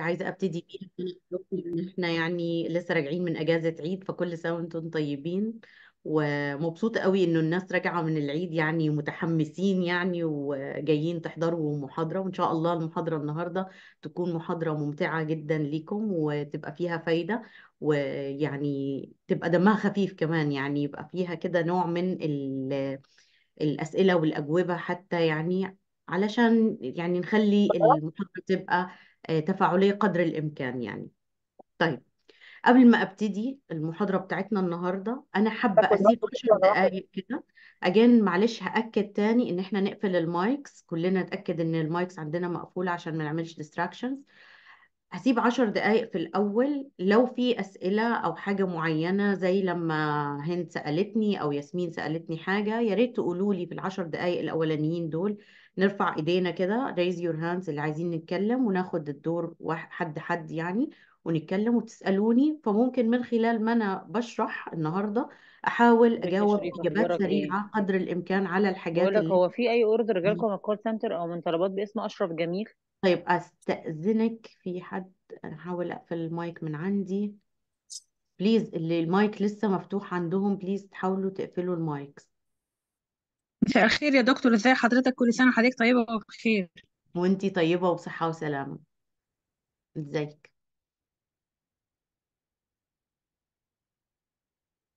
حاجة عايزة أبتدي بيها إن إحنا يعني لسه راجعين من أجازة عيد فكل سنة وأنتم طيبين ومبسوطة قوي إنه الناس راجعة من العيد يعني متحمسين يعني وجايين تحضروا محاضرة وإن شاء الله المحاضرة النهاردة تكون محاضرة ممتعة جدا ليكم وتبقى فيها فايدة ويعني تبقى دمها خفيف كمان يعني يبقى فيها كده نوع من الأسئلة والأجوبة حتى يعني علشان يعني نخلي المحاضرة تبقى آه، تفاعلية قدر الإمكان يعني طيب قبل ما ابتدي المحاضره بتاعتنا النهارده انا حابه اسيب 10 دقائق كده اجان معلش هاكد تاني ان احنا نقفل المايكس كلنا نتاكد ان المايكس عندنا مقفوله عشان ما نعملش ديستراكشنز هسيب 10 دقائق في الاول لو في اسئله او حاجه معينه زي لما هند سالتني او ياسمين سالتني حاجه يا ريت تقولوا لي في العشر دقائق الاولانيين دول نرفع ايدينا كده raise your hands اللي عايزين نتكلم وناخد الدور حد حد يعني ونتكلم وتسالوني فممكن من خلال ما انا بشرح النهارده احاول اجاوب اجابات ايه؟ سريعه قدر الامكان على الحاجات بقول لك اللي هو في اي اوردر جالكم من الكول سنتر او من طلبات باسم اشرف جميل طيب استاذنك في حد احاول اقفل المايك من عندي بليز اللي المايك لسه مفتوح عندهم بليز تحاولوا تقفلوا المايكس مساء الخير يا دكتور ازي حضرتك كل سنة حضرتك طيبة وبخير وانتي طيبة وبصحة وسلامة ازيك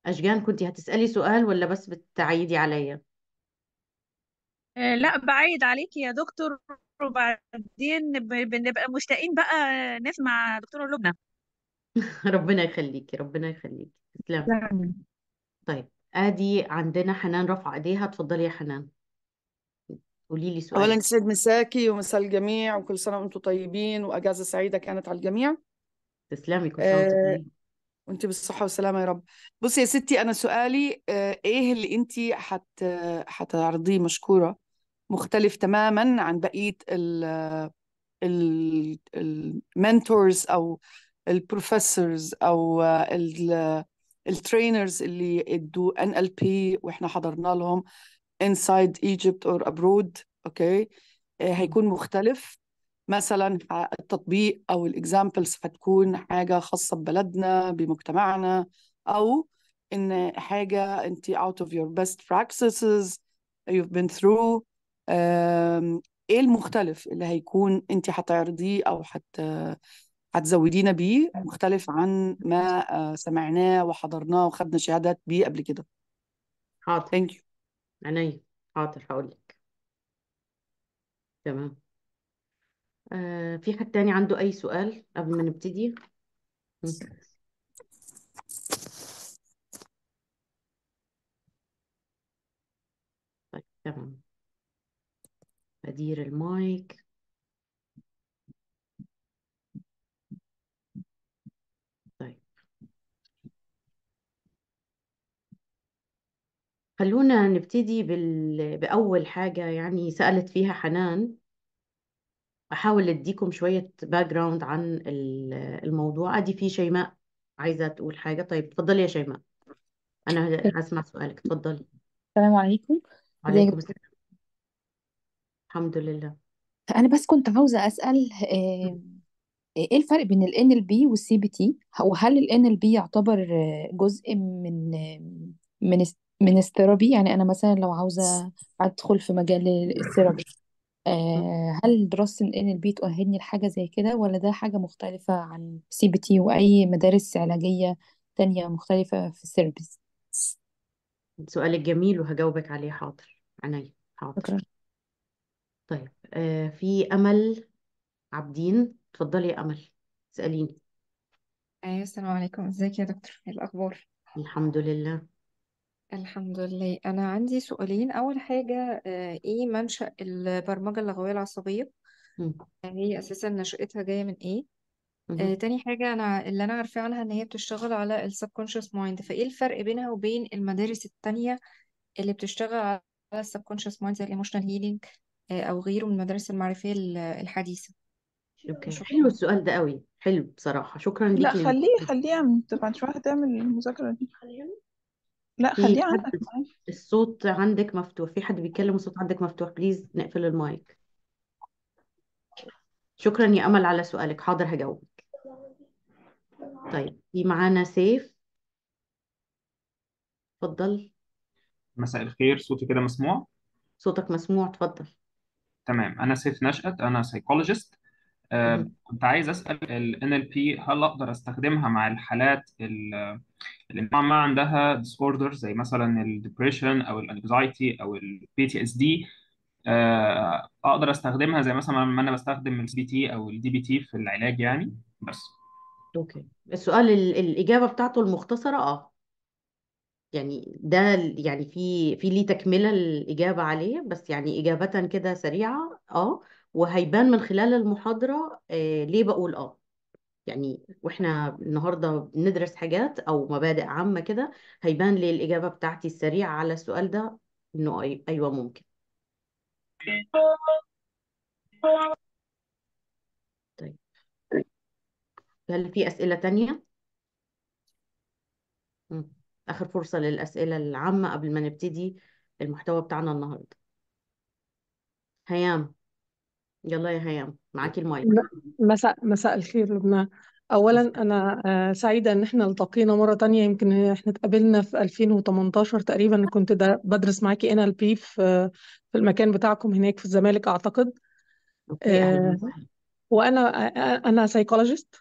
اشجان كنتي هتسألي سؤال ولا بس بتعيدي عليا آه، لا بعيد عليكي يا دكتور وبعدين بنبقى مشتاقين بقى نسمع دكتورة لبنى ربنا يخليكي ربنا يخليكي تسلمي طيب ادي عندنا حنان رفع ايديها اتفضلي يا حنان قولي لي سؤال اولا سيد مساكي ومساء الجميع وكل سنه وانتم طيبين واجازه سعيده كانت على الجميع تسلمي كل سنه وانتم آه، طيبين وانت بالصحه والسلامه يا رب بصي يا ستي انا سؤالي آه، ايه اللي انت حت حتعرضيه مشكوره مختلف تماما عن بقيه ال المنتورز او البروفيسورز او الترينرز اللي ادوا ان ال بي واحنا حضرنا لهم انسايد ايجيبت اور ابرود اوكي هيكون مختلف مثلا التطبيق او الاكزامبلز هتكون حاجه خاصه ببلدنا بمجتمعنا او ان حاجه انت اوت اوف يور بيست practices يو بين ثرو ايه المختلف اللي هيكون انت هتعرضيه او حت هتزودينا بيه أيوة. مختلف عن ما آه، سمعناه وحضرناه وخدنا شهادات بيه قبل كده حاضر ثانك يو عينيا حاضر هقول لك تمام آه في حد تاني عنده أي سؤال قبل ما نبتدي؟ طيب تمام أدير المايك خلونا نبتدي بال... بأول حاجة يعني سألت فيها حنان أحاول أديكم شوية باك جراوند عن الموضوع أدي في شيماء عايزة تقول حاجة طيب تفضلي يا شيماء أنا هسمع سؤالك تفضلي السلام عليكم ازيك وعليكم السلام الحمد لله انا بس كنت عاوزه اسال ايه الفرق بين ال NLP وال CBT وهل ال NLP يعتبر جزء من من من الثيرابي يعني أنا مثلا لو عاوزة أدخل في مجال الثيرابي آه، هل دراسة ال NLP تؤهلني لحاجة زي كده ولا ده حاجة مختلفة عن سي بي تي وأي مدارس علاجية تانية مختلفة في الثيرابيز سؤالك جميل وهجاوبك عليه حاضر عينيا حاضر شكرا طيب آه في أمل عابدين اتفضلي يا أمل اسأليني أيوة السلام عليكم ازيك يا دكتور ايه الأخبار الحمد لله الحمد لله أنا عندي سؤالين أول حاجة آه، إيه منشأ البرمجة اللغوية العصبية مم. يعني هي أساسا نشأتها جاية من إيه آه، تاني حاجة أنا اللي أنا عارفة عنها إن هي بتشتغل على الـ subconscious mind فإيه الفرق بينها وبين المدارس التانية اللي بتشتغل على الـ subconscious mind زي ال emotional healing آه، أو غيره من المدارس المعرفية الحديثة اوكي شكرا حلو السؤال ده قوي حلو بصراحة شكرا لا ليكي خليه خليها تبقى شوية هتعمل المذاكرة دي لا في خليه عندك معايا الصوت عندك مفتوح في حد بيتكلم الصوت عندك مفتوح بليز نقفل المايك شكرا يا أمل على سؤالك حاضر هجاوبك طيب في معانا سيف اتفضل مساء الخير صوتي كده مسموع صوتك مسموع اتفضل تمام انا سيف نشأت انا سايكولوجيست آه، كنت عايز أسأل ال NLP هل أقدر أستخدمها مع الحالات اللي ما عندها disorder زي مثلا ال depression أو ال anxiety أو ال PTSD آه، أقدر أستخدمها زي مثلا لما أنا بستخدم ال CBT أو ال DBT في العلاج يعني بس اوكي السؤال ال- الإجابة بتاعته المختصرة اه يعني ده يعني في في ليه تكملة الإجابة عليه بس يعني إجابة كده سريعة اه وهيبان من خلال المحاضرة آه، ليه بقول اه يعني واحنا النهارده بندرس حاجات او مبادئ عامة كده هيبان ليه الإجابة بتاعتي السريعة على السؤال ده انه ايوه ممكن طيب هل في أسئلة تانية؟ آخر فرصة للأسئلة العامة قبل ما نبتدي المحتوى بتاعنا النهارده هيام يلا يا هيام معاكي المايك مساء مساء الخير لبنى اولا انا آه، سعيده ان احنا التقينا مره تانية يمكن احنا اتقابلنا في 2018 تقريبا كنت ده بدرس معاكي ان ال بي في في المكان بتاعكم هناك في الزمالك اعتقد اوكي آه، اهلا وسهلا وانا آه، انا سايكولوجيست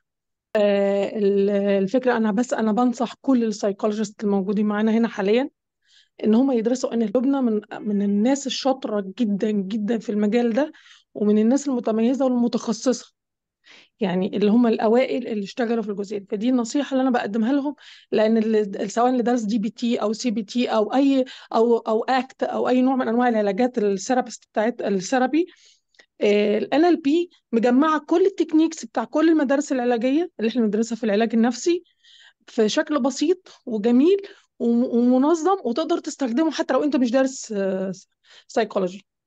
الفكره انا بس انا بنصح كل السايكولوجيست الموجودين معانا هنا حاليا ان هم يدرسوا ان لبنى من من الناس الشاطره جدا جدا في المجال ده ومن الناس المتميزة والمتخصصة يعني اللي هم الأوائل اللي اشتغلوا في الجزئية فدي النصيحة اللي أنا بقدمها لهم لأن سواء اللي درس دي بي تي أو سي بي تي أو أي أو أو أكت أو أي نوع من أنواع العلاجات الثيرابيست بتاعت الثيرابي الان آه، ال بي مجمعة كل التكنيكس بتاع كل المدارس العلاجية اللي احنا بندرسها في العلاج النفسي في شكل بسيط وجميل ومنظم وتقدر تستخدمه حتى لو انت مش دارس سايكولوجي آه،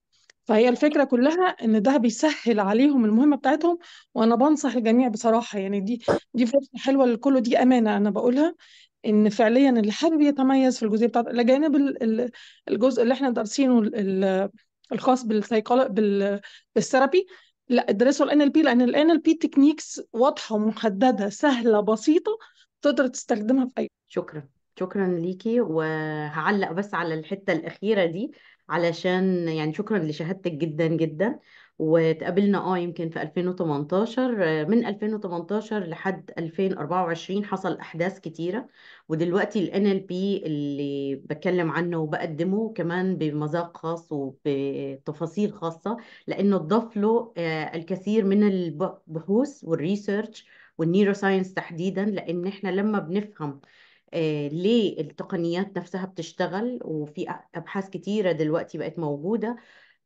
فهي الفكرة كلها إن ده بيسهل عليهم المهمة بتاعتهم وأنا بنصح الجميع بصراحة يعني دي دي فرصة حلوة لكله دي أمانة أنا بقولها إن فعليا اللي حابب يتميز في الجزئية بتاعت إلى جانب الجزء اللي إحنا دارسينه الخاص بالسيكولو بالثيرابي لا ادرسوا ال NLP لأن ال NLP تكنيكس واضحة ومحددة سهلة بسيطة تقدر تستخدمها في أي شكرا شكرا ليكي وهعلق بس على الحتة الأخيرة دي علشان يعني شكرا لشهادتك جدا جدا وتقابلنا اه يمكن في 2018 آه، من 2018 لحد 2024 حصل احداث كتيره ودلوقتي ال NLP اللي بتكلم عنه وبقدمه كمان بمذاق خاص وبتفاصيل خاصه لانه اضاف له آه، الكثير من البحوث والريسيرش والنيوروساينس تحديدا لان احنا لما بنفهم آه، ليه التقنيات نفسها بتشتغل وفي أبحاث كتيرة دلوقتي بقت موجودة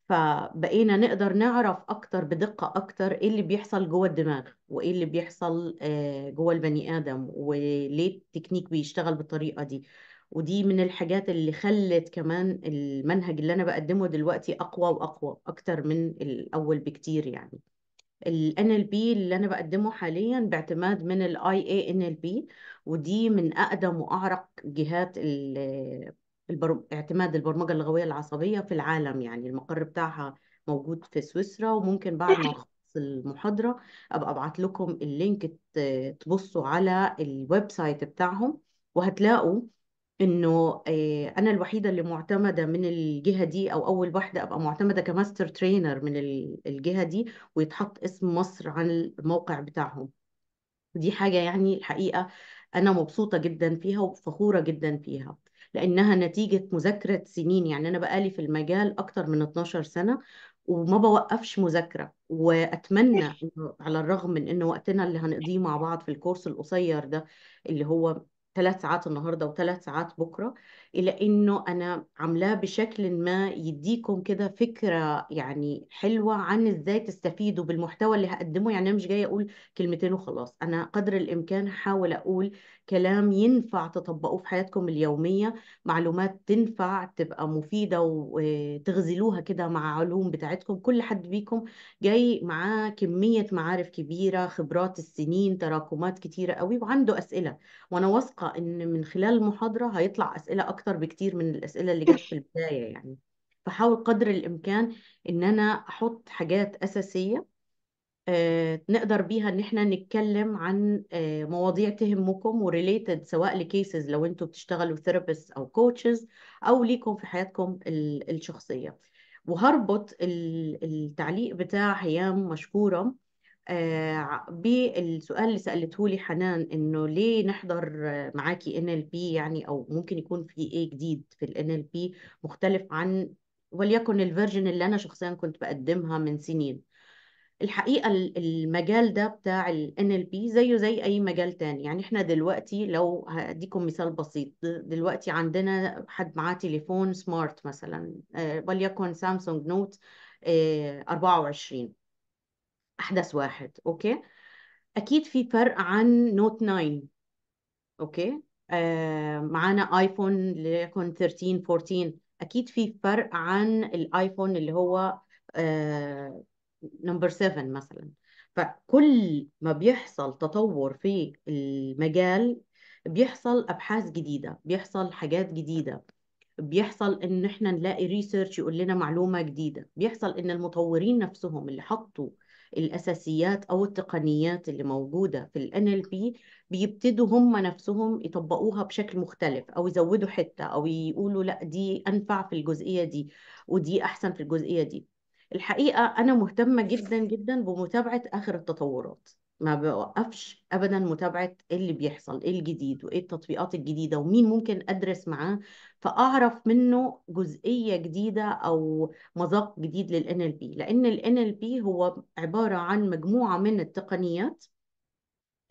فبقينا نقدر نعرف اكتر بدقة اكتر ايه اللي بيحصل جوه الدماغ وايه اللي بيحصل آه، جوه البني ادم وليه التكنيك بيشتغل بالطريقة دي ودي من الحاجات اللي خلت كمان المنهج اللي انا بقدمه دلوقتي اقوى واقوى اكتر من الاول بكتير يعني ال NLP اللي أنا بقدمه حاليا باعتماد من ال IA NLP ودي من أقدم وأعرق جهات البر... اعتماد البرمجة اللغوية العصبية في العالم يعني المقر بتاعها موجود في سويسرا وممكن بعد ما أخلص المحاضرة أبقى أبعت لكم اللينك تبصوا على الويب سايت بتاعهم وهتلاقوا إنه آه، أنا الوحيدة اللي مُعتمدة من الجهة دي، أو أول واحدة أبقى مُعتمدة كماستر ترينر من الجهة دي، ويتحط اسم مصر على الموقع بتاعهم. دي حاجة يعني الحقيقة أنا مبسوطة جدًا فيها، وفخورة جدًا فيها، لإنها نتيجة مذاكرة سنين، يعني أنا بقالي في المجال أكتر من 12 سنة، وما بوقفش مذاكرة، وأتمنى إنه على الرغم من إن وقتنا اللي هنقضيه مع بعض في الكورس القصير ده، اللي هو ثلاث ساعات النهارده وثلاث ساعات بكره الى انه انا عاملاه بشكل ما يديكم كده فكره يعني حلوه عن ازاي تستفيدوا بالمحتوى اللي هقدمه يعني انا مش جايه اقول كلمتين وخلاص انا قدر الامكان هحاول اقول كلام ينفع تطبقوه في حياتكم اليوميه معلومات تنفع تبقى مفيده وتغزلوها كده مع علوم بتاعتكم كل حد بيكم جاي معاه كميه معارف كبيره خبرات السنين تراكمات كتيره قوي وعنده اسئله وانا واثقه ان من خلال المحاضره هيطلع اسئله اكتر اكتر بكتير من الاسئله اللي جت في البدايه يعني بحاول قدر الامكان ان انا احط حاجات اساسيه آه، نقدر بيها ان احنا نتكلم عن آه، مواضيع تهمكم وريليتد سواء لكيسز لو انتوا بتشتغلوا ثيرابيست او كوتشز او ليكم في حياتكم الشخصيه وهربط التعليق بتاع هيام مشكوره آه بالسؤال اللي سألته لي حنان انه ليه نحضر معاكي ان ال بي يعني او ممكن يكون في ايه جديد في الان ال بي مختلف عن وليكن الفيرجن اللي انا شخصيا كنت بقدمها من سنين الحقيقة المجال ده بتاع ال NLP زيه زي أي مجال تاني يعني احنا دلوقتي لو هديكم مثال بسيط دلوقتي عندنا حد معاه تليفون سمارت مثلا آه، وليكن سامسونج نوت 24 احدث واحد اوكي اكيد في فرق عن نوت 9 اوكي آه معانا ايفون ليكون 13 14 اكيد في فرق عن الايفون اللي هو نمبر آه 7 مثلا فكل ما بيحصل تطور في المجال بيحصل ابحاث جديده بيحصل حاجات جديده بيحصل ان احنا نلاقي ريسيرش يقول لنا معلومه جديده بيحصل ان المطورين نفسهم اللي حطوا الاساسيات او التقنيات اللي موجوده في ال NLP بيبتدوا هم نفسهم يطبقوها بشكل مختلف او يزودوا حته او يقولوا لا دي انفع في الجزئيه دي ودي احسن في الجزئيه دي الحقيقه انا مهتمه جدا جدا بمتابعه اخر التطورات ما بوقفش ابدا متابعه إيه اللي بيحصل ايه الجديد وايه التطبيقات الجديده ومين ممكن ادرس معاه فاعرف منه جزئيه جديده او مذاق جديد للان ال بي لان الان ال بي هو عباره عن مجموعه من التقنيات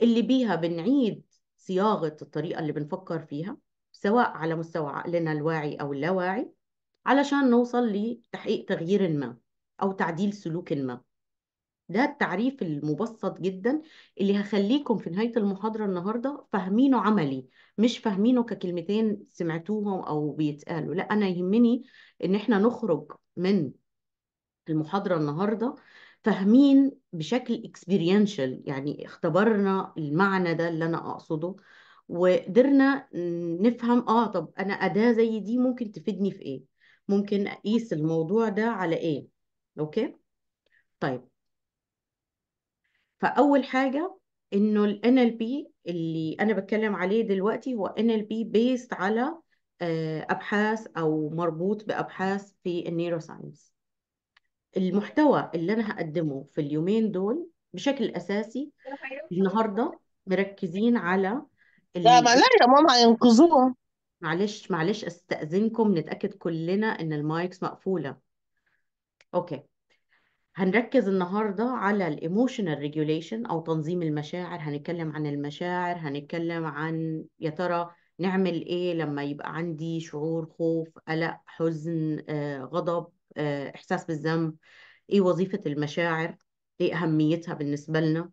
اللي بيها بنعيد صياغه الطريقه اللي بنفكر فيها سواء على مستوى عقلنا الواعي او اللاواعي علشان نوصل لتحقيق تغيير ما او تعديل سلوك ما ده التعريف المبسط جدا اللي هخليكم في نهاية المحاضرة النهاردة فاهمينه عملي مش فاهمينه ككلمتين سمعتوهم أو بيتقالوا لا أنا يهمني إن إحنا نخرج من المحاضرة النهاردة فاهمين بشكل اكسبيرينشال يعني اختبرنا المعنى ده اللي أنا أقصده وقدرنا نفهم اه طب انا اداه زي دي ممكن تفيدني في ايه ممكن اقيس الموضوع ده على ايه اوكي طيب فاول حاجه انه ال NLP اللي انا بتكلم عليه دلوقتي هو NLP بيست على آه، ابحاث او مربوط بابحاث في النيوروساينس المحتوى اللي انا هقدمه في اليومين دول بشكل اساسي النهارده مركزين على لا معلش يا ماما هينقذوها معلش معلش استاذنكم نتاكد كلنا ان المايكس مقفوله اوكي هنركز النهارده على الايموشنال ريجوليشن او تنظيم المشاعر هنتكلم عن المشاعر هنتكلم عن يا ترى نعمل ايه لما يبقى عندي شعور خوف قلق حزن آه، غضب آه، احساس بالذنب ايه وظيفة المشاعر ايه اهميتها بالنسبة لنا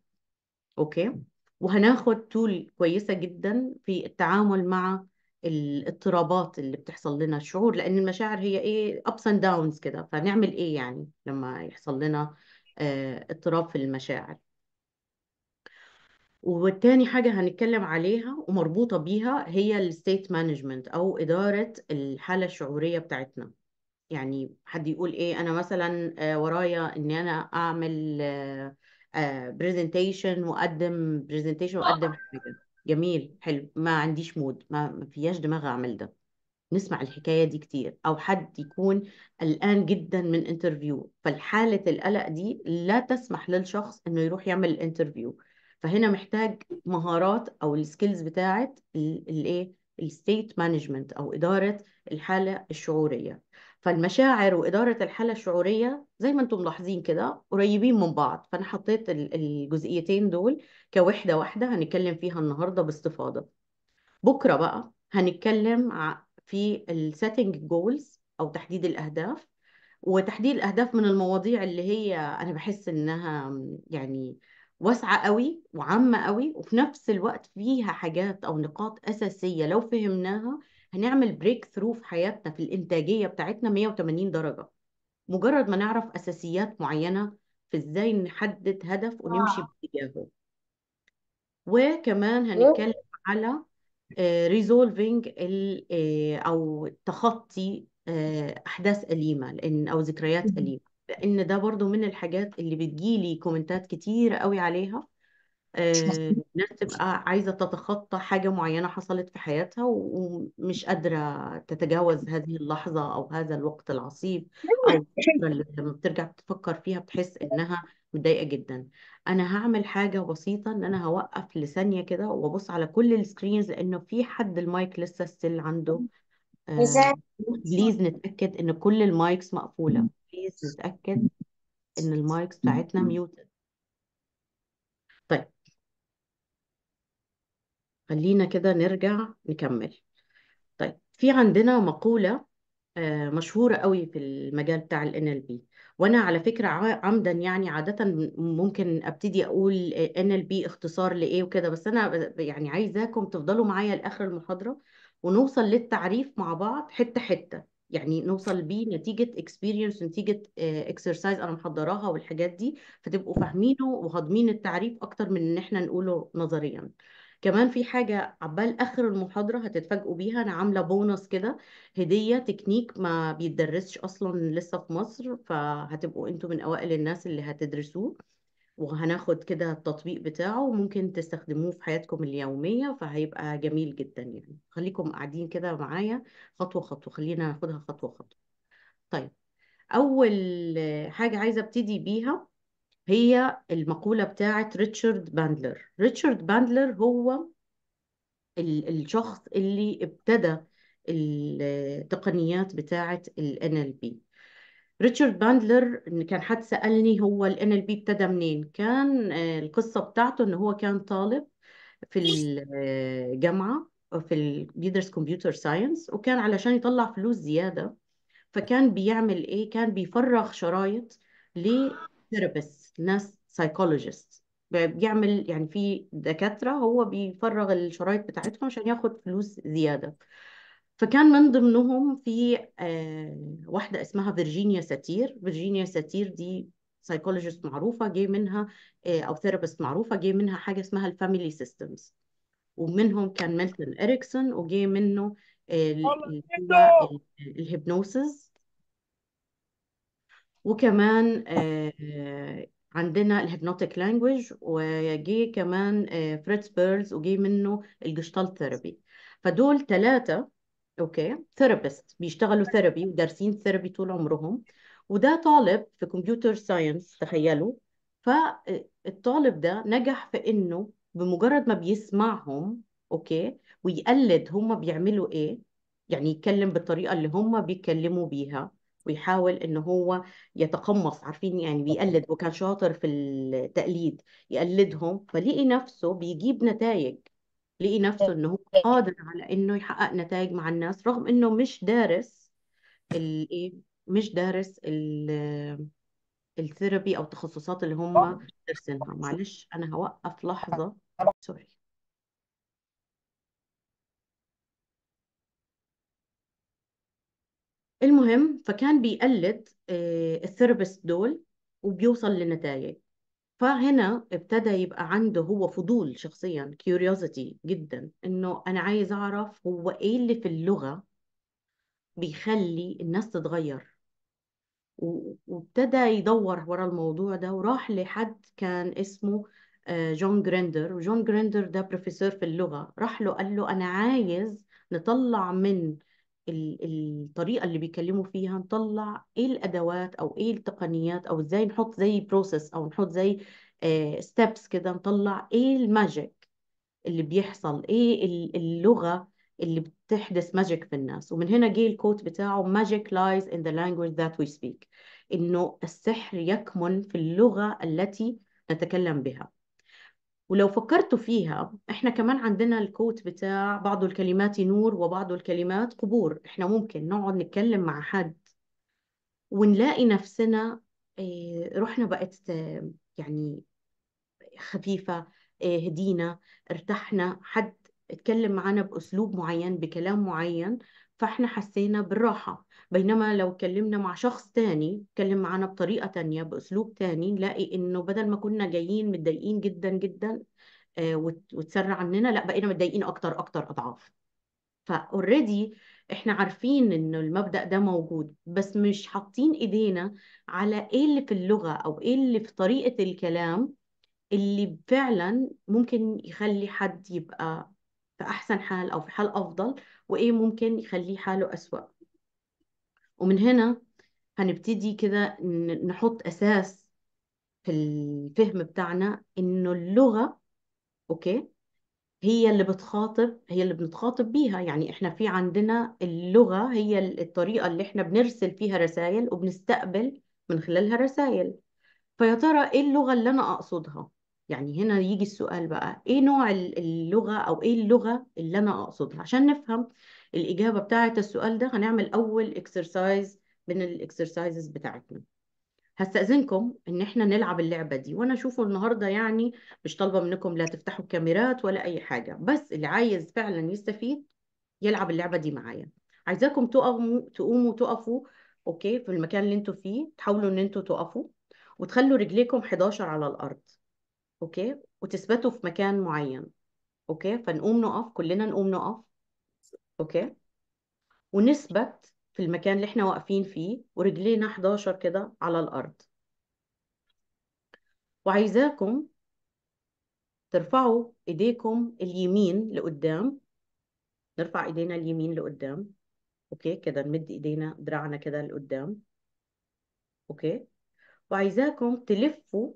اوكي وهناخد تول كويسة جدا في التعامل مع الاضطرابات اللي بتحصل لنا الشعور لان المشاعر هي ايه ابس اند داونز كده فنعمل ايه يعني لما يحصل لنا آه، اضطراب في المشاعر والتاني حاجة هنتكلم عليها ومربوطة بيها هي الستيت مانجمنت أو إدارة الحالة الشعورية بتاعتنا يعني حد يقول إيه أنا مثلا آه، ورايا إن أنا أعمل برزنتيشن آه، وأقدم برزنتيشن وأقدم حاجة جميل حلو ما عنديش مود ما فيهاش فياش دماغ اعمل ده نسمع الحكايه دي كتير او حد يكون قلقان جدا من انترفيو فالحاله القلق دي لا تسمح للشخص انه يروح يعمل الانترفيو فهنا محتاج مهارات او السكيلز بتاعت الايه الستيت مانجمنت او اداره الحاله الشعوريه فالمشاعر وإدارة الحالة الشعورية زي ما انتم ملاحظين كده قريبين من بعض فأنا حطيت الجزئيتين دول كوحدة واحدة هنتكلم فيها النهاردة باستفاضة بكرة بقى هنتكلم في السيتنج جولز أو تحديد الأهداف وتحديد الأهداف من المواضيع اللي هي أنا بحس إنها يعني واسعة قوي وعامة قوي وفي نفس الوقت فيها حاجات أو نقاط أساسية لو فهمناها هنعمل بريك ثرو في حياتنا في الانتاجيه بتاعتنا 180 درجه مجرد ما نعرف اساسيات معينه في ازاي نحدد هدف ونمشي آه. باتجاهه وكمان هنتكلم على ريزولفينج آه، آه، او تخطي احداث اليمه لان او ذكريات اليمه لان ده برضو من الحاجات اللي بتجيلي كومنتات كتير قوي عليها آه، ناس تبقى عايزة تتخطى حاجة معينة حصلت في حياتها ومش قادرة تتجاوز هذه اللحظة أو هذا الوقت العصيب أو أيوة. الفترة اللي لما بترجع تفكر فيها بتحس إنها متضايقة جدا أنا هعمل حاجة بسيطة إن أنا هوقف لثانية كده وأبص على كل السكرينز لأنه في حد المايك لسه ستيل عنده بليز آه، نتأكد إن كل المايكس مقفولة بليز نتأكد إن المايكس بتاعتنا ميوتد خلينا كده نرجع نكمل طيب في عندنا مقولة آه، مشهورة قوي في المجال بتاع ال NLP وأنا على فكرة عمدا يعني عادة ممكن أبتدي أقول آه، NLP اختصار لإيه وكده بس أنا يعني عايزاكم تفضلوا معايا لآخر المحاضرة ونوصل للتعريف مع بعض حتة حتة يعني نوصل بيه نتيجة اكسبيرينس نتيجة اكسرسايز آه، انا محضراها والحاجات دي فتبقوا فاهمينه وهاضمين التعريف اكتر من ان احنا نقوله نظريا كمان في حاجة عبال آخر المحاضرة هتتفاجئوا بيها أنا عاملة بونص كده هدية تكنيك ما بيتدرسش أصلا لسه في مصر فهتبقوا أنتوا من أوائل الناس اللي هتدرسوه وهناخد كده التطبيق بتاعه وممكن تستخدموه في حياتكم اليومية فهيبقى جميل جدا يعني خليكم قاعدين كده معايا خطوة خطوة خلينا ناخدها خطوة خطوة طيب أول حاجة عايزة ابتدي بيها هي المقولة بتاعت ريتشارد باندلر ريتشارد باندلر هو الشخص اللي ابتدى التقنيات بتاعت ال NLP ريتشارد باندلر كان حد سألني هو ال NLP ابتدى منين كان آه، القصة بتاعته ان هو كان طالب في الجامعة في بيدرس كمبيوتر ساينس وكان علشان يطلع فلوس زيادة فكان بيعمل ايه كان بيفرغ شرايط لثيرابيست ناس سايكولوجيست بيعمل يعني في دكاترة هو بيفرغ الشرايط بتاعتهم عشان ياخد فلوس زيادة فكان من ضمنهم في آه، واحدة اسمها فيرجينيا ساتير فيرجينيا ساتير دي سايكولوجيست معروفة جه منها آه، أو ثيرابيست معروفة جه منها حاجة اسمها الفاميلي سيستمز ومنهم كان ميلتون إريكسون وجه منه الهيبنوسيس وكمان آه، عندنا الهيبنوتيك لانجوج وجي كمان فريتز بيرلز وجي منه الجشتال ثيرابي فدول ثلاثة اوكي ثيرابيست بيشتغلوا ثيرابي ودارسين ثيرابي طول عمرهم وده طالب في كمبيوتر ساينس تخيلوا فالطالب آه، ده نجح في انه بمجرد ما بيسمعهم اوكي ويقلد هم بيعملوا ايه يعني يتكلم بالطريقه اللي هم بيتكلموا بيها ويحاول انه هو يتقمص عارفين يعني بيقلد وكان شاطر في التقليد يقلدهم فلقي نفسه بيجيب نتائج لقي نفسه انه هو قادر على انه يحقق نتائج مع الناس رغم انه مش دارس الايه مش دارس الثيرابي او التخصصات اللي هم آه. دارسينها معلش انا هوقف لحظه سوري المهم فكان بيقلد آه، الثيرابيست دول وبيوصل لنتائج فهنا ابتدى يبقى عنده هو فضول شخصيا كيوريوزيتي جدا انه انا عايز اعرف هو ايه اللي في اللغة بيخلي الناس تتغير وابتدى يدور ورا الموضوع ده وراح لحد كان اسمه جون جريندر وجون جريندر ده بروفيسور في اللغة راح له قال له انا عايز نطلع من الطريقه اللي بيتكلموا فيها نطلع ايه الادوات او ايه التقنيات او ازاي نحط زي بروسيس او نحط زي ستيبس آه، كده نطلع ايه الماجيك اللي بيحصل ايه اللغه اللي بتحدث ماجيك في الناس ومن هنا جه الكوت بتاعه ماجيك لايز ان ذا لانجويج ذات وي سبيك انه السحر يكمن في اللغه التي نتكلم بها ولو فكرتوا فيها احنا كمان عندنا الكوت بتاع بعض الكلمات نور وبعض الكلمات قبور احنا ممكن نقعد نتكلم مع حد ونلاقي نفسنا آه، رحنا بقت آه، يعني خفيفة آه، هدينا ارتحنا حد اتكلم معنا بأسلوب معين بكلام معين فاحنا حسينا بالراحة بينما لو اتكلمنا مع شخص تاني اتكلم معانا بطريقة تانية بأسلوب تاني نلاقي إنه بدل ما كنا جايين متضايقين جدا جدا آه، وتسرع عننا لا بقينا متضايقين أكتر أكتر أضعاف فاوريدي احنا عارفين ان المبدأ ده موجود بس مش حاطين ايدينا على ايه اللي في اللغة او ايه اللي في طريقة الكلام اللي فعلا ممكن يخلي حد يبقى في احسن حال او في حال افضل وايه ممكن يخليه حاله اسوأ ومن هنا هنبتدي كده نحط أساس في الفهم بتاعنا إنه اللغة أوكي هي اللي بتخاطب هي اللي بنتخاطب بيها يعني إحنا في عندنا اللغة هي الطريقة اللي إحنا بنرسل فيها رسائل وبنستقبل من خلالها رسائل فيا ترى إيه اللغة اللي أنا أقصدها يعني هنا يجي السؤال بقى إيه نوع اللغة أو إيه اللغة اللي أنا أقصدها عشان نفهم الإجابة بتاعة السؤال ده هنعمل أول إكسرسايز من الإكسرسايزز بتاعتنا هستأذنكم إن إحنا نلعب اللعبة دي وأنا أشوفه النهاردة يعني مش طالبة منكم لا تفتحوا الكاميرات ولا أي حاجة بس اللي عايز فعلا يستفيد يلعب اللعبة دي معايا عايزاكم تقوموا تقوموا تقفوا أوكي في المكان اللي أنتوا فيه تحاولوا إن أنتوا تقفوا وتخلوا رجليكم 11 على الأرض أوكي وتثبتوا في مكان معين أوكي فنقوم نقف كلنا نقوم نقف اوكي ونثبت في المكان اللي احنا واقفين فيه ورجلينا 11 كده على الارض وعايزاكم ترفعوا ايديكم اليمين لقدام نرفع ايدينا اليمين لقدام اوكي كده نمد ايدينا دراعنا كده لقدام اوكي وعايزاكم تلفوا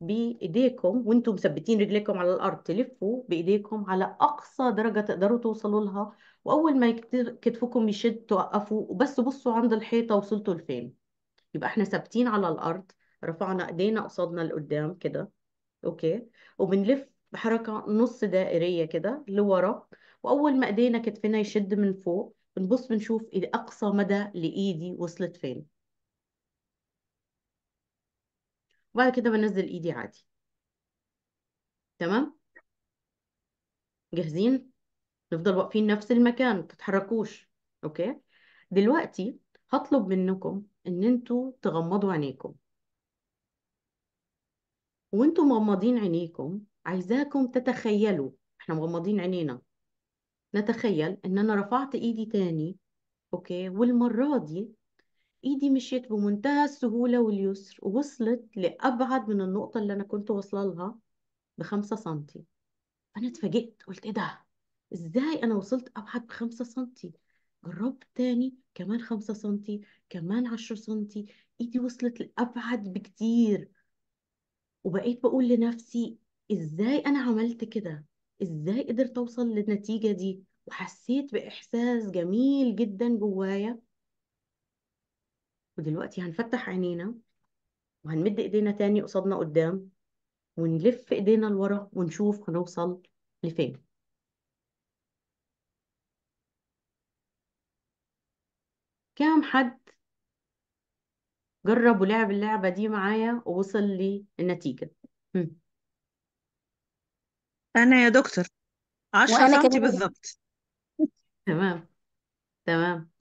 بايديكم وانتم مثبتين رجليكم على الارض تلفوا بايديكم على اقصى درجه تقدروا توصلوا لها واول ما كتفكم يشد توقفوا وبس بصوا عند الحيطه وصلتوا لفين يبقى احنا ثابتين على الارض رفعنا ايدينا قصادنا لقدام كده اوكي وبنلف بحركه نص دائريه كده لورا واول ما ايدينا كتفنا يشد من فوق بنبص بنشوف إيه اقصى مدى لايدي وصلت فين وبعد كده بنزل ايدي عادي تمام جاهزين نفضل واقفين نفس المكان ما تتحركوش اوكي دلوقتي هطلب منكم ان انتوا تغمضوا عينيكم وانتوا مغمضين عينيكم عايزاكم تتخيلوا احنا مغمضين عينينا نتخيل ان انا رفعت ايدي تاني اوكي والمرة دي إيدي مشيت بمنتهى السهولة واليسر ووصلت لأبعد من النقطة اللي أنا كنت واصلة لها بخمسة سنتي فأنا اتفاجئت قلت إيه ده؟ إزاي أنا وصلت أبعد بخمسة سنتي؟ جربت تاني كمان خمسة سنتي كمان عشر سنتي إيدي وصلت لأبعد بكتير وبقيت بقول لنفسي إزاي أنا عملت كده؟ إزاي قدرت أوصل للنتيجة دي؟ وحسيت بإحساس جميل جدا جوايا ودلوقتي هنفتح عينينا وهنمد ايدينا تاني قصادنا قدام ونلف ايدينا لورا ونشوف هنوصل لفين كام حد جرب ولعب اللعبة دي معايا ووصل للنتيجة هم. أنا يا دكتور 10 سم بالظبط تمام تمام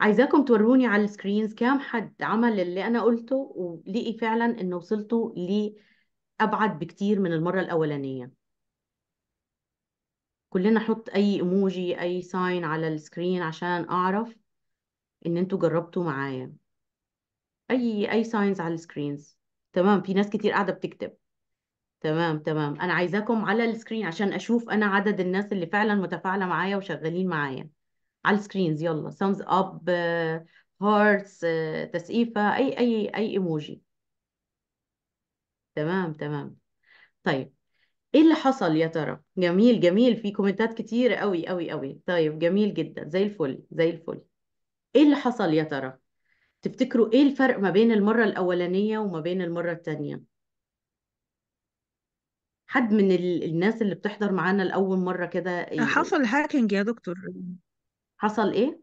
عايزاكم توروني على السكرينز كام حد عمل اللي انا قلته ولقي فعلا انه وصلتوا لابعد بكتير من المره الاولانيه كلنا حط اي ايموجي اي ساين على السكرين عشان اعرف ان انتوا جربتوا معايا اي اي ساينز على السكرينز تمام في ناس كتير قاعده بتكتب تمام تمام انا عايزاكم على السكرين عشان اشوف انا عدد الناس اللي فعلا متفاعله معايا وشغالين معايا على السكرينز يلا ثامز اب هارتس تسقيفه اي اي اي ايموجي تمام تمام طيب ايه اللي حصل يا ترى جميل جميل في كومنتات كتير قوي قوي قوي طيب جميل جدا زي الفل زي الفل ايه اللي حصل يا ترى تفتكروا ايه الفرق ما بين المره الاولانيه وما بين المره الثانيه حد من الناس اللي بتحضر معانا لاول مره كده إيه؟ حصل هاكينج يا دكتور حصل ايه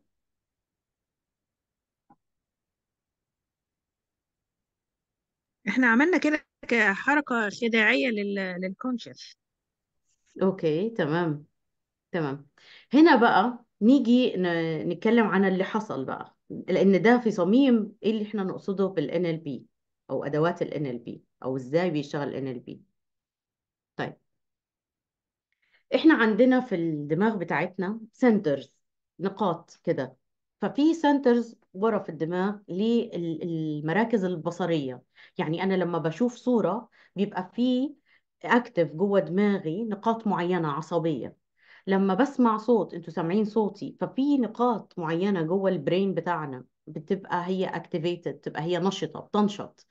احنا عملنا كده كحركة خداعية لل... للكونشس اوكي تمام تمام هنا بقى نيجي نتكلم عن اللي حصل بقى لان ده في صميم ايه اللي احنا نقصده بالان ال بي او ادوات الان ال بي او ازاي بيشتغل الان ال بي طيب احنا عندنا في الدماغ بتاعتنا سنترز نقاط كده ففي سنترز ورا في الدماغ للمراكز البصرية يعني أنا لما بشوف صورة بيبقى في أكتف جوه دماغي نقاط معينة عصبية لما بسمع صوت انتوا سامعين صوتي ففي نقاط معينة جوه البرين بتاعنا بتبقى هي اكتيفيتد بتبقى هي نشطة بتنشط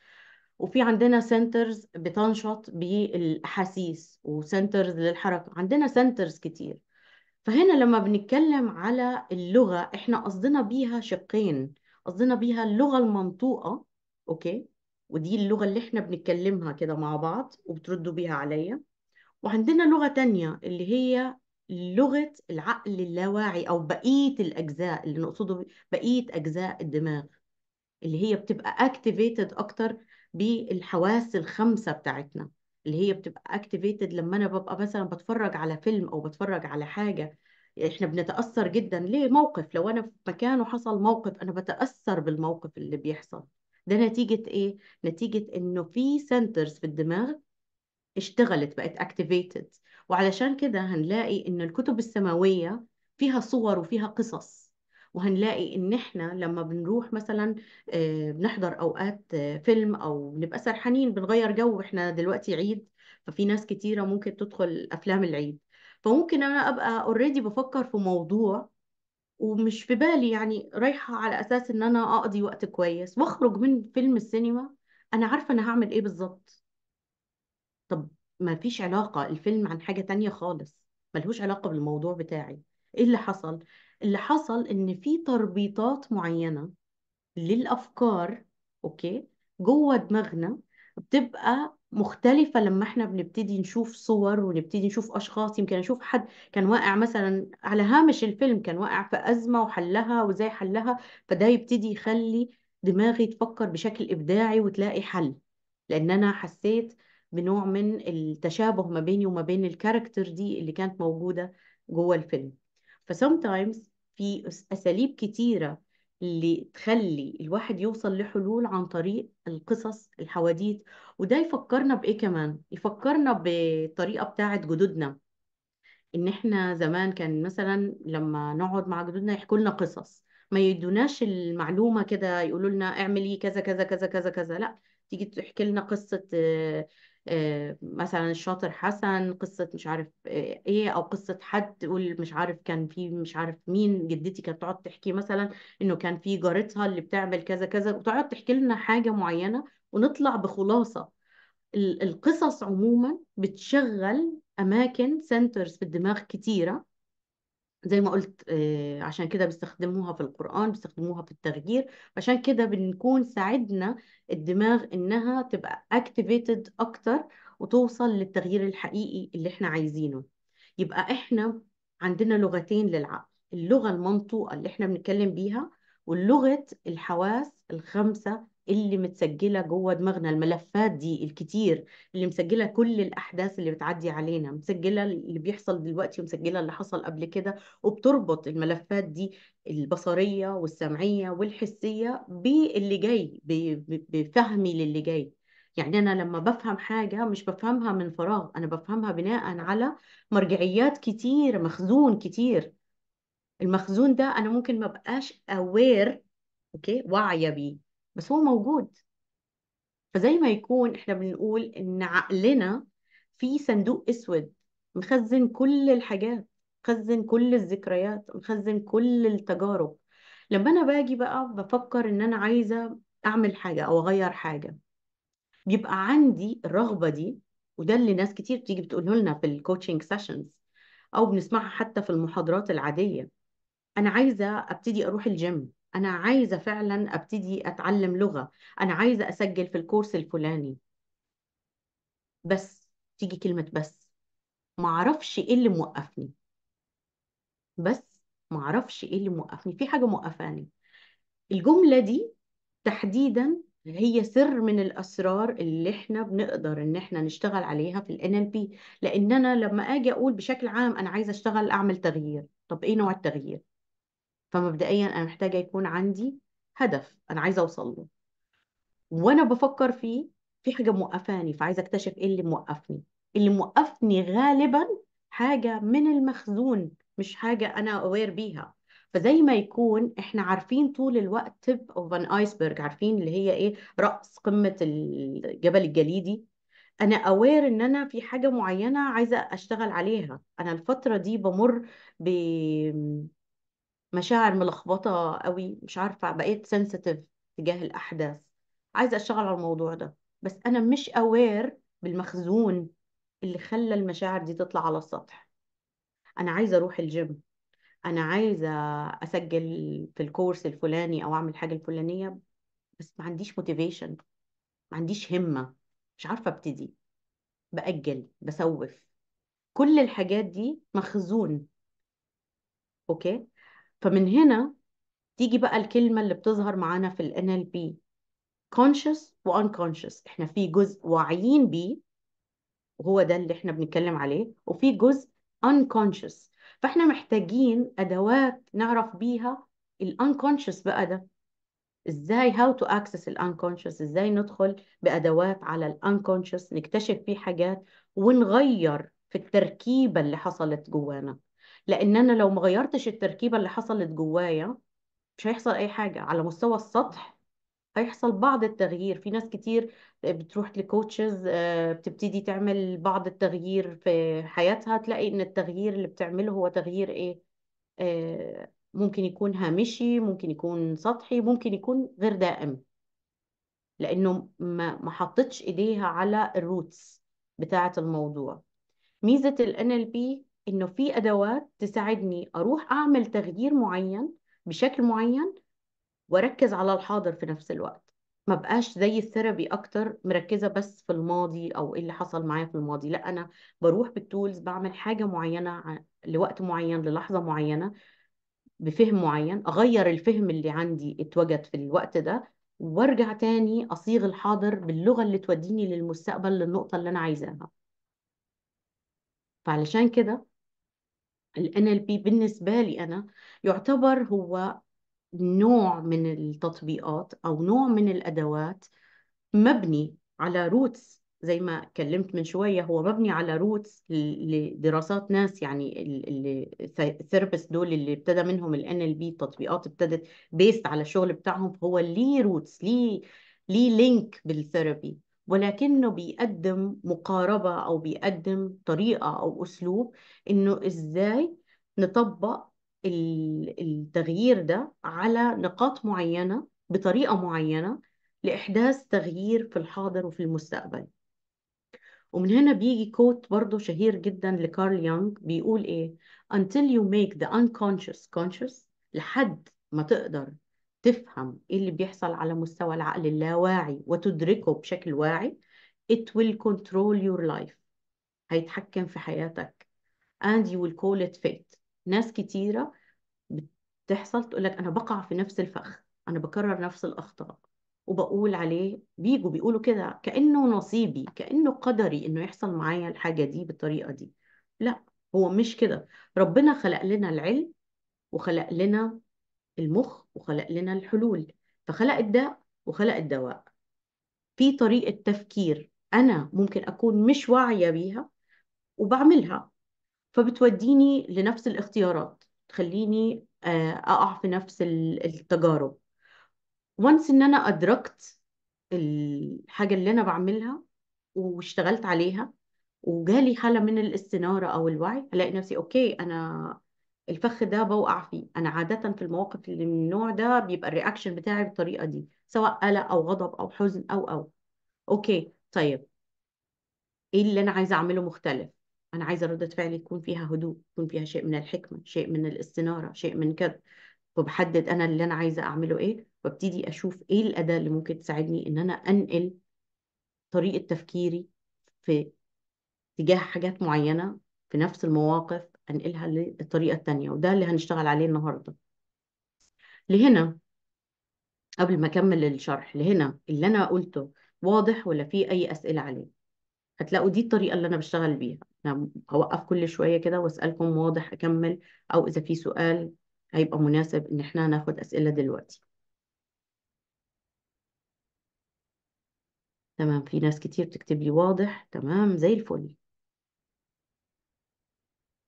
وفي عندنا سنترز بتنشط بالاحاسيس وسنترز للحركة عندنا سنترز كتير فهنا لما بنتكلم على اللغة احنا قصدنا بيها شقين قصدنا بيها اللغة المنطوقة اوكي ودي اللغة اللي احنا بنتكلمها كده مع بعض وبتردوا بيها عليا وعندنا لغة تانية اللي هي لغة العقل اللاواعي أو بقية الأجزاء اللي نقصده بقية أجزاء الدماغ اللي هي بتبقى activated أكتر بالحواس الخمسة بتاعتنا اللي هي بتبقى اكتيفيتد لما انا ببقى مثلا بتفرج على فيلم او بتفرج على حاجه احنا بنتاثر جدا ليه موقف لو انا في مكان وحصل موقف انا بتاثر بالموقف اللي بيحصل ده نتيجه ايه نتيجه انه في سنترز في الدماغ اشتغلت بقت اكتيفيتد وعلشان كده هنلاقي ان الكتب السماويه فيها صور وفيها قصص وهنلاقي ان احنا لما بنروح مثلا آه، بنحضر اوقات آه، فيلم او بنبقى سرحانين بنغير جو احنا دلوقتي عيد ففي ناس كتيره ممكن تدخل افلام العيد فممكن انا ابقى اوريدي بفكر في موضوع ومش في بالي يعني رايحه على اساس ان انا اقضي وقت كويس واخرج من فيلم السينما انا عارفه انا هعمل ايه بالظبط طب ما فيش علاقه الفيلم عن حاجه تانية خالص ملهوش علاقه بالموضوع بتاعي ايه اللي حصل اللي حصل ان في تربيطات معينه للافكار اوكي جوه دماغنا بتبقى مختلفة لما احنا بنبتدي نشوف صور ونبتدي نشوف أشخاص يمكن أشوف حد كان واقع مثلا على هامش الفيلم كان واقع في أزمة وحلها وإزاي حلها فده يبتدي يخلي دماغي تفكر بشكل إبداعي وتلاقي حل لأن أنا حسيت بنوع من التشابه ما بيني وما بين الكاركتر دي اللي كانت موجودة جوه الفيلم فسومتايمز في أساليب كتيرة اللي تخلي الواحد يوصل لحلول عن طريق القصص الحواديت وده يفكرنا بإيه كمان يفكرنا بالطريقة بتاعة جدودنا إن إحنا زمان كان مثلا لما نقعد مع جدودنا يحكوا لنا قصص ما يدوناش المعلومة كده يقولوا لنا اعملي إيه كذا كذا كذا كذا كذا لا تيجي تحكي لنا قصة آه، مثلا الشاطر حسن قصة مش عارف آه، ايه او قصة حد تقول مش عارف كان في مش عارف مين جدتي كانت تقعد تحكي مثلا انه كان في جارتها اللي بتعمل كذا كذا وتقعد تحكي لنا حاجة معينة ونطلع بخلاصة القصص عموما بتشغل اماكن سنترز في الدماغ كتيرة زي ما قلت آه، عشان كده بيستخدموها في القرآن بيستخدموها في التغيير عشان كده بنكون ساعدنا الدماغ إنها تبقى activated أكتر وتوصل للتغيير الحقيقي اللي إحنا عايزينه يبقى إحنا عندنا لغتين للعقل اللغة المنطوقة اللي إحنا بنتكلم بيها واللغة الحواس الخمسة اللي متسجله جوه دماغنا الملفات دي الكتير اللي مسجله كل الاحداث اللي بتعدي علينا مسجله اللي بيحصل دلوقتي ومسجله اللي حصل قبل كده وبتربط الملفات دي البصريه والسمعيه والحسيه باللي جاي بفهمي للي جاي يعني أنا لما بفهم حاجة مش بفهمها من فراغ أنا بفهمها بناء على مرجعيات كتير مخزون كتير المخزون ده أنا ممكن ما بقاش أوير أوكي واعية بيه بس هو موجود فزي ما يكون احنا بنقول ان عقلنا في صندوق اسود مخزن كل الحاجات مخزن كل الذكريات مخزن كل التجارب لما انا باجي بقى بفكر ان انا عايزه اعمل حاجه او اغير حاجه بيبقى عندي الرغبه دي وده اللي ناس كتير بتيجي بتقوله لنا في الكوتشنج سيشنز او بنسمعها حتى في المحاضرات العاديه انا عايزه ابتدي اروح الجيم انا عايزه فعلا ابتدي اتعلم لغه انا عايزه اسجل في الكورس الفلاني بس تيجي كلمه بس ما اعرفش ايه اللي موقفني بس ما اعرفش ايه اللي موقفني في حاجه موقفاني الجمله دي تحديدا هي سر من الاسرار اللي احنا بنقدر ان احنا نشتغل عليها في ال NLP لان انا لما اجي اقول بشكل عام انا عايزه اشتغل اعمل تغيير طب ايه نوع التغيير فمبدئيا انا محتاجه يكون عندي هدف انا عايزه اوصل له وانا بفكر فيه في حاجه موقفاني فعايزه اكتشف ايه اللي موقفني اللي موقفني غالبا حاجه من المخزون مش حاجه انا اوير بيها فزي ما يكون احنا عارفين طول الوقت تيب اوف ان ايسبرج عارفين اللي هي ايه راس قمه الجبل الجليدي انا اوير ان انا في حاجه معينه عايزه اشتغل عليها انا الفتره دي بمر ب مشاعر ملخبطة قوي مش عارفة بقيت سنسيتيف تجاه الأحداث عايزة أشتغل على الموضوع ده بس أنا مش أوير بالمخزون اللي خلى المشاعر دي تطلع على السطح أنا عايزة أروح الجيم أنا عايزة أسجل في الكورس الفلاني أو أعمل حاجة الفلانية بس ما عنديش موتيفيشن ما عنديش همة مش عارفة أبتدي بأجل بسوف كل الحاجات دي مخزون أوكي فمن هنا تيجي بقى الكلمة اللي بتظهر معانا في ال NLP conscious و unconscious احنا في جزء واعيين بيه وهو ده اللي احنا بنتكلم عليه وفي جزء unconscious فاحنا محتاجين أدوات نعرف بيها ال unconscious بقى ده ازاي how to access ال unconscious ازاي ندخل بأدوات على ال unconscious نكتشف فيه حاجات ونغير في التركيبة اللي حصلت جوانا لان انا لو ما غيرتش التركيبه اللي حصلت جوايا مش هيحصل اي حاجه على مستوى السطح هيحصل بعض التغيير في ناس كتير بتروح لكوتشز آه، بتبتدي تعمل بعض التغيير في حياتها تلاقي ان التغيير اللي بتعمله هو تغيير ايه آه، ممكن يكون هامشي ممكن يكون سطحي ممكن يكون غير دائم لانه ما ما حطتش ايديها على الروتس بتاعه الموضوع ميزه ال NLP انه في ادوات تساعدني اروح اعمل تغيير معين بشكل معين واركز على الحاضر في نفس الوقت ما بقاش زي الثيرابي اكتر مركزه بس في الماضي او ايه اللي حصل معايا في الماضي لا انا بروح بالتولز بعمل حاجه معينه لوقت معين للحظه معينه بفهم معين اغير الفهم اللي عندي اتوجد في الوقت ده وارجع تاني اصيغ الحاضر باللغه اللي توديني للمستقبل للنقطه اللي انا عايزاها فعلشان كده ال NLP بالنسبة لي أنا يعتبر هو نوع من التطبيقات أو نوع من الأدوات مبني على روتس زي ما كلمت من شوية هو مبني على روتس لدراسات ناس يعني الثيرابيست دول اللي ابتدى منهم ال NLP تطبيقات ابتدت بيست على الشغل بتاعهم هو ليه روتس ليه ليه لينك بالثيرابي ولكنه بيقدم مقاربة أو بيقدم طريقة أو أسلوب إنه إزاي نطبق التغيير ده على نقاط معينة بطريقة معينة لإحداث تغيير في الحاضر وفي المستقبل ومن هنا بيجي كوت برضه شهير جدا لكارل يونغ بيقول إيه Until you make the unconscious conscious لحد ما تقدر تفهم ايه اللي بيحصل على مستوى العقل اللاواعي وتدركه بشكل واعي it will control your life هيتحكم في حياتك and you will call it fate ناس كتيرة بتحصل تقول لك أنا بقع في نفس الفخ أنا بكرر نفس الأخطاء وبقول عليه بيجوا بيقولوا كده كأنه نصيبي كأنه قدري إنه يحصل معايا الحاجة دي بالطريقة دي لا هو مش كده ربنا خلق لنا العلم وخلق لنا المخ وخلق لنا الحلول فخلق الداء وخلق الدواء في طريقة تفكير أنا ممكن أكون مش واعية بيها وبعملها فبتوديني لنفس الاختيارات تخليني آه، أقع في نفس التجارب وانس إن أنا أدركت الحاجة اللي أنا بعملها واشتغلت عليها وجالي حالة من الاستنارة أو الوعي هلاقي نفسي أوكي أنا الفخ ده بوقع فيه انا عاده في المواقف اللي من النوع ده بيبقى الرياكشن بتاعي بالطريقه دي سواء قلق او غضب او حزن او او اوكي طيب ايه اللي انا عايزه اعمله مختلف انا عايزه ردة فعلي يكون فيها هدوء يكون فيها شيء من الحكمه شيء من الاستناره شيء من كده وبحدد انا اللي انا عايزه اعمله ايه وابتدي اشوف ايه الاداه اللي ممكن تساعدني ان انا انقل طريقه تفكيري في تجاه حاجات معينه في نفس المواقف انقلها للطريقه الثانيه وده اللي هنشتغل عليه النهارده لهنا قبل ما اكمل الشرح لهنا اللي انا قلته واضح ولا في اي اسئله عليه هتلاقوا دي الطريقه اللي انا بشتغل بيها انا هوقف كل شويه كده واسالكم واضح اكمل او اذا في سؤال هيبقى مناسب ان احنا ناخد اسئله دلوقتي تمام في ناس كتير بتكتب لي واضح تمام زي الفل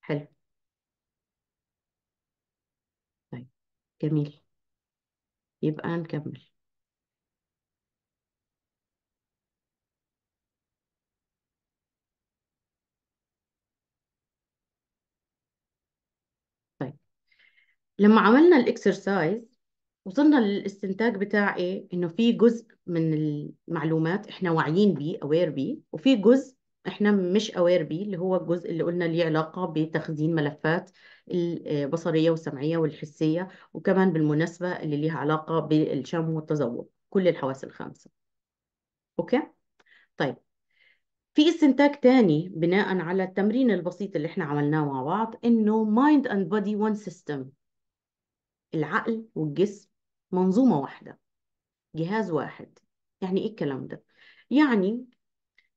حلو طيب جميل يبقى نكمل طيب لما عملنا الاكسرسايز وصلنا للاستنتاج بتاع ايه انه في جزء من المعلومات احنا واعيين بيه اوير بيه وفي جزء احنا مش اوير بيه اللي هو الجزء اللي قلنا ليه علاقة بتخزين ملفات البصرية والسمعية والحسية وكمان بالمناسبة اللي ليها علاقة بالشم والتذوق كل الحواس الخمسة اوكي طيب في استنتاج تاني بناء على التمرين البسيط اللي احنا عملناه مع بعض انه مايند اند بودي وان system العقل والجسم منظومة واحدة جهاز واحد يعني ايه الكلام ده يعني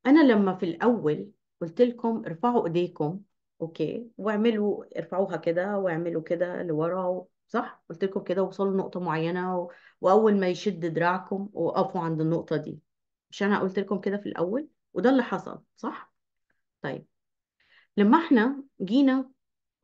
انا لما في الاول قلت لكم ارفعوا ايديكم اوكي واعملوا ارفعوها كده واعملوا كده لورا صح قلت لكم كده وصلوا لنقطه معينه و... واول ما يشد دراعكم وقفوا عند النقطه دي مش انا قلت لكم كده في الاول وده اللي حصل صح طيب لما احنا جينا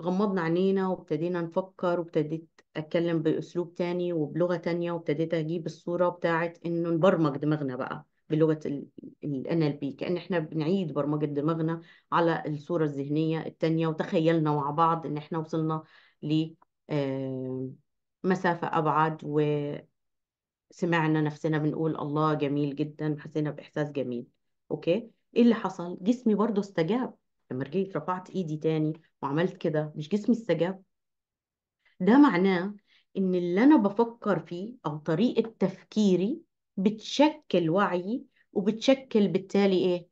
غمضنا عينينا وابتدينا نفكر وابتديت اتكلم باسلوب تاني وبلغه تانية وابتديت اجيب الصوره بتاعت انه نبرمج دماغنا بقى بلغه ال ال NLP كان احنا بنعيد برمجه دماغنا على الصوره الذهنيه الثانيه وتخيلنا مع بعض ان احنا وصلنا ل آه، مسافه ابعد وسمعنا نفسنا بنقول الله جميل جدا حسينا باحساس جميل اوكي ايه اللي حصل جسمي برضه استجاب لما رجعت رفعت ايدي تاني وعملت كده مش جسمي استجاب ده معناه ان اللي انا بفكر فيه او طريقه تفكيري بتشكل وعيي وبتشكل بالتالي ايه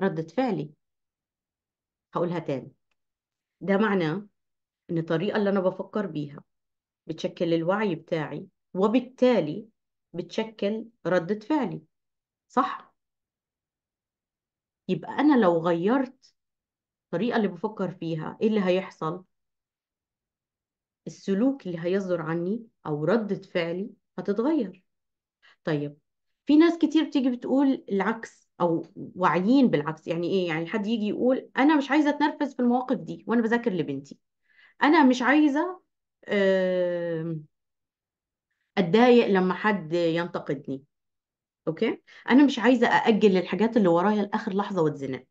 ردة فعلي هقولها تاني ده معناه ان الطريقة اللي انا بفكر بيها بتشكل الوعي بتاعي وبالتالي بتشكل ردة فعلي صح يبقى انا لو غيرت الطريقة اللي بفكر فيها ايه اللي هيحصل السلوك اللي هيصدر عني او ردة فعلي هتتغير طيب في ناس كتير بتيجي بتقول العكس او واعيين بالعكس يعني ايه يعني حد يجي يقول انا مش عايزه اتنرفز في المواقف دي وانا بذاكر لبنتي انا مش عايزه اتضايق لما حد ينتقدني اوكي انا مش عايزه ااجل الحاجات اللي ورايا لاخر لحظه واتزنق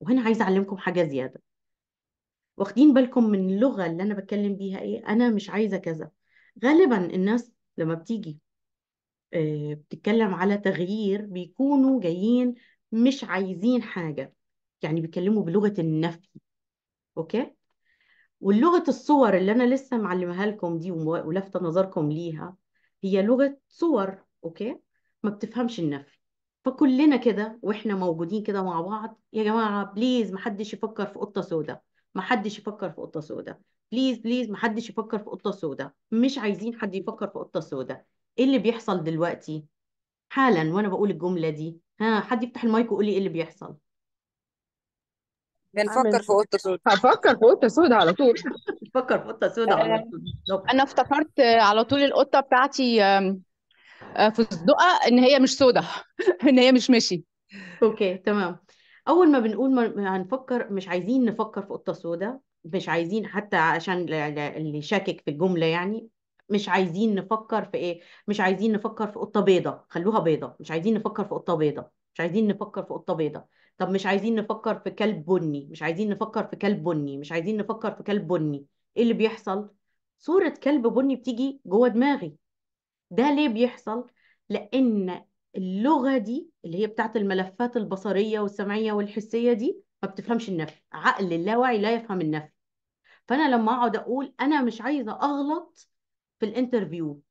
وهنا عايزه اعلمكم حاجه زياده واخدين بالكم من اللغه اللي انا بتكلم بيها ايه انا مش عايزه كذا غالبا الناس لما بتيجي آه، بتتكلم على تغيير بيكونوا جايين مش عايزين حاجة يعني بيتكلموا بلغة النفي أوكي واللغة الصور اللي أنا لسه معلمها لكم دي ولفت نظركم ليها هي لغة صور أوكي ما بتفهمش النفي فكلنا كده واحنا موجودين كده مع بعض يا جماعه بليز ما حدش يفكر في قطه سوداء حدش يفكر في قطه سوداء بليز بليز ما حدش يفكر في قطه سوداء مش عايزين حد يفكر في قطه سوداء ايه اللي بيحصل دلوقتي حالا وانا بقول الجمله دي ها حد يفتح المايك ويقول لي ايه اللي بيحصل بنفكر يعني في قطة سودا هفكر في قطة سودا على طول فكر في قطه سودا على آه، طول انا افتكرت على طول القطه بتاعتي آه، في آه، ان هي مش سودا ان هي مش ماشي اوكي تمام اول ما بنقول ما هنفكر مش عايزين نفكر في قطه سودا مش عايزين حتى عشان اللي شاكك في الجمله يعني مش عايزين نفكر في ايه مش عايزين نفكر في قطه بيضه خلوها بيضه مش عايزين نفكر في قطه بيضه مش عايزين نفكر في قطه بيضه طب مش عايزين نفكر في كلب بني مش عايزين نفكر في كلب بني مش عايزين نفكر في كلب بني ايه اللي بيحصل صورة كلب بني بتيجي جوه دماغي ده ليه بيحصل لأن اللغة دي اللي هي بتاعت الملفات البصرية والسمعية والحسية دي ما بتفهمش النفي عقل اللاواعي لا يفهم النفي فأنا لما أقعد أقول أنا مش عايزة أغلط في الانترفيو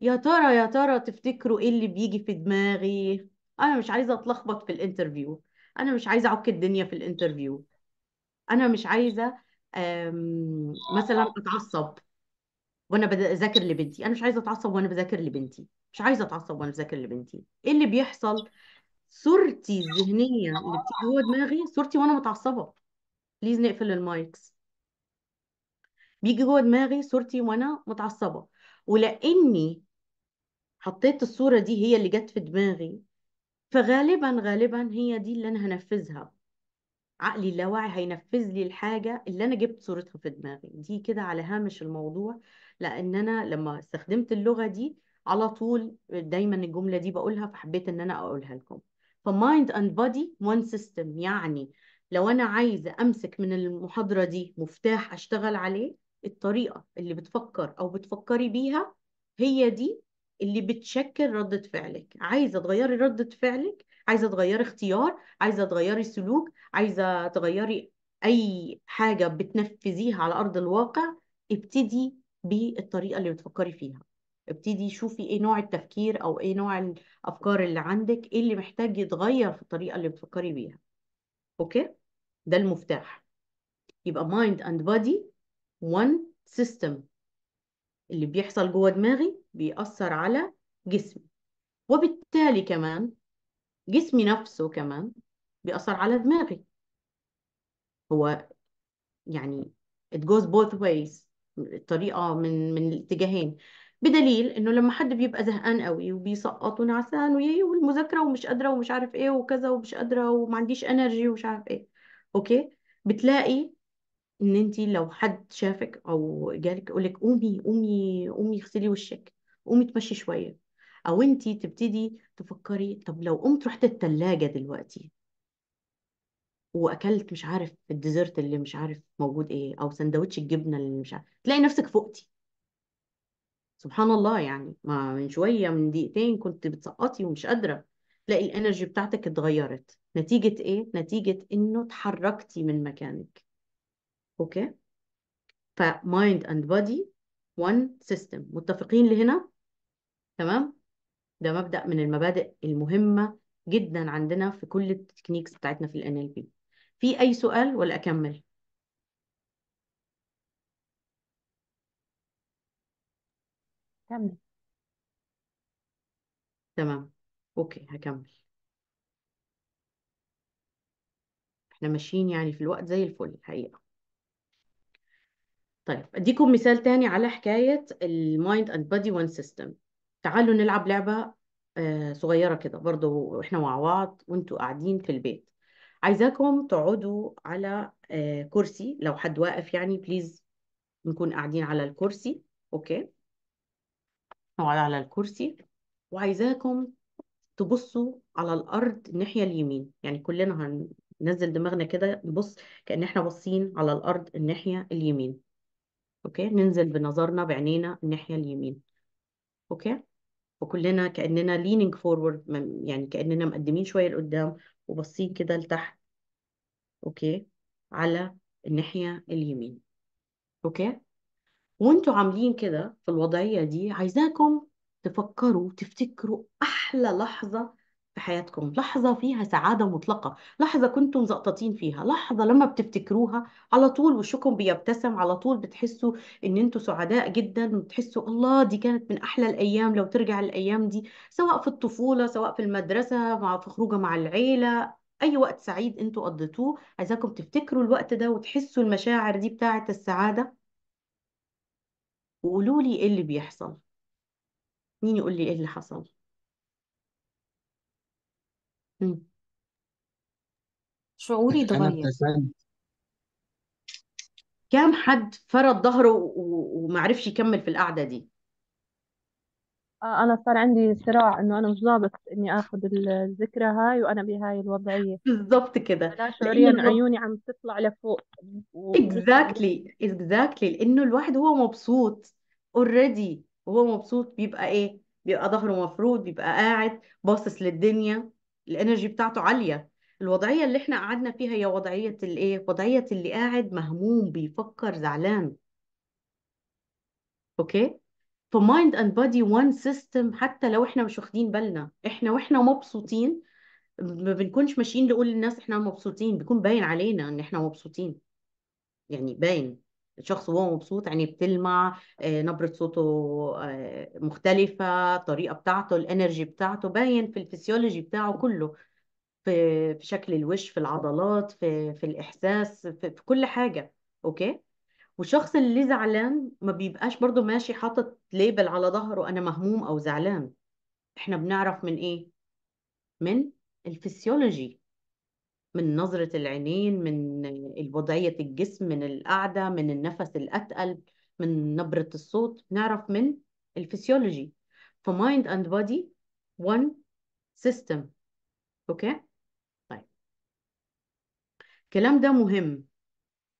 يا ترى يا ترى تفتكروا ايه اللي بيجي في دماغي انا مش عايزه اتلخبط في الانترفيو انا مش عايزه اعك الدنيا في الانترفيو انا مش عايزه مثلا اتعصب وانا بذاكر لبنتي انا مش عايزه اتعصب وانا بذاكر لبنتي مش عايزه اتعصب وانا بذاكر لبنتي ايه اللي بيحصل صورتي الذهنيه اللي بتيجي جوه دماغي صورتي وانا متعصبه بليز نقفل المايكس بيجي جوه دماغي صورتي وانا متعصبه ولاني حطيت الصوره دي هي اللي جت في دماغي فغالبا غالبا هي دي اللي انا هنفذها عقلي اللاواعي هينفذ لي الحاجه اللي انا جبت صورتها في دماغي دي كده على هامش الموضوع لان انا لما استخدمت اللغه دي على طول دايما الجمله دي بقولها فحبيت ان انا اقولها لكم فمايند اند بودي وان سيستم يعني لو انا عايزه امسك من المحاضره دي مفتاح اشتغل عليه الطريقه اللي بتفكر او بتفكري بيها هي دي اللي بتشكل ردة فعلك عايزة تغيري ردة فعلك عايزة تغيري اختيار عايزة تغيري سلوك عايزة تغيري أي حاجة بتنفذيها على أرض الواقع ابتدي بالطريقة اللي بتفكري فيها ابتدي شوفي ايه نوع التفكير او ايه نوع الافكار اللي عندك ايه اللي محتاج يتغير في الطريقه اللي بتفكري بيها اوكي ده المفتاح يبقى مايند اند body one system اللي بيحصل جوه دماغي بيأثر على جسمي وبالتالي كمان جسمي نفسه كمان بيأثر على دماغي هو يعني it goes both ways الطريقة من من الاتجاهين بدليل انه لما حد بيبقى زهقان قوي وبيسقط ونعسان والمذاكره ومش قادره ومش عارف ايه وكذا ومش قادره وما عنديش انرجي ومش عارف ايه اوكي بتلاقي ان انت لو حد شافك او جالك يقول لك قومي قومي قومي اغسلي وشك قومي تمشي شويه او انت تبتدي تفكري طب لو قمت رحت التلاجة دلوقتي واكلت مش عارف الديزرت اللي مش عارف موجود ايه او سندوتش الجبنه اللي مش عارف تلاقي نفسك فقتي سبحان الله يعني ما من شويه من دقيقتين كنت بتسقطي ومش قادره تلاقي الانرجي بتاعتك اتغيرت نتيجه ايه نتيجه انه اتحركتي من مكانك اوكي فمايند اند بودي وان سيستم متفقين لهنا تمام ده مبدأ من المبادئ المهمة جدا عندنا في كل التكنيكس بتاعتنا في ال NLP في أي سؤال ولا أكمل؟ كمل تمام أوكي هكمل احنا ماشيين يعني في الوقت زي الفل الحقيقة طيب اديكم مثال تاني على حكايه المايند اند بادي وان سيستم تعالوا نلعب لعبه آه، صغيره كده برضو احنا مع بعض وانتوا قاعدين في البيت عايزاكم تقعدوا على آه، كرسي لو حد واقف يعني بليز نكون قاعدين على الكرسي اوكي نقعد على الكرسي وعايزاكم تبصوا على الارض الناحيه اليمين يعني كلنا هننزل دماغنا كده نبص كأن احنا باصين على الارض الناحيه اليمين اوكي ننزل بنظرنا بعينينا الناحيه اليمين اوكي وكلنا كاننا leaning forward يعني كاننا مقدمين شويه لقدام وباصين كده لتحت اوكي على الناحيه اليمين اوكي وانتوا عاملين كده في الوضعيه دي عايزاكم تفكروا تفتكروا احلى لحظه في حياتكم لحظة فيها سعادة مطلقة لحظة كنتم زقطتين فيها لحظة لما بتفتكروها على طول وشكم بيبتسم على طول بتحسوا ان انتم سعداء جدا بتحسوا الله دي كانت من احلى الايام لو ترجع الايام دي سواء في الطفولة سواء في المدرسة مع في خروجة مع العيلة اي وقت سعيد انتم قضيتوه عايزاكم تفتكروا الوقت ده وتحسوا المشاعر دي بتاعة السعادة وقولوا لي ايه اللي بيحصل مين يقول لي ايه اللي حصل شعوري انا اتغير ابتسمت كام حد فرد ظهره وما عرفش ومعرفش يكمل في القعدة دي آه، أنا صار عندي صراع إنه أنا مش ضابط إني آخذ الذكرى هاي وأنا بهاي الوضعية بالظبط كده أنا لأن شعوريا الو... عيوني عم تطلع لفوق اكزاكتلي اكزاكتلي لأنه الواحد هو مبسوط اوريدي وهو مبسوط بيبقى إيه بيبقى ظهره مفرود بيبقى قاعد باصص للدنيا الانرجي بتاعته عاليه الوضعيه اللي احنا قعدنا فيها هي وضعيه الايه وضعيه اللي قاعد مهموم بيفكر زعلان اوكي فمايند اند بادي وان سيستم حتى لو احنا مش واخدين بالنا احنا واحنا مبسوطين ما بنكونش ماشيين نقول للناس احنا مبسوطين بيكون باين علينا ان احنا مبسوطين يعني باين الشخص وهو مبسوط عينيه بتلمع آه، نبرة صوته آه، مختلفة الطريقة بتاعته الانرجي بتاعته باين في الفسيولوجي بتاعه كله في في شكل الوش في العضلات في في الإحساس في, في كل حاجة أوكي والشخص اللي زعلان ما بيبقاش برضو ماشي حاطط ليبل على ظهره أنا مهموم أو زعلان احنا بنعرف من إيه؟ من الفسيولوجي من نظرة العينين من الوضعية الجسم من القعدة من النفس الأتقل من نبرة الصوت نعرف من الفسيولوجي فمايند اند بودي one سيستم اوكي طيب الكلام ده مهم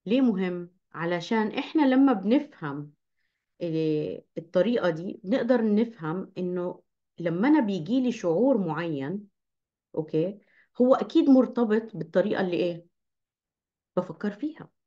ليه مهم علشان احنا لما بنفهم آه، الطريقة دي نقدر نفهم انه لما انا بيجي لي شعور معين اوكي هو اكيد مرتبط بالطريقه اللي ايه بفكر فيها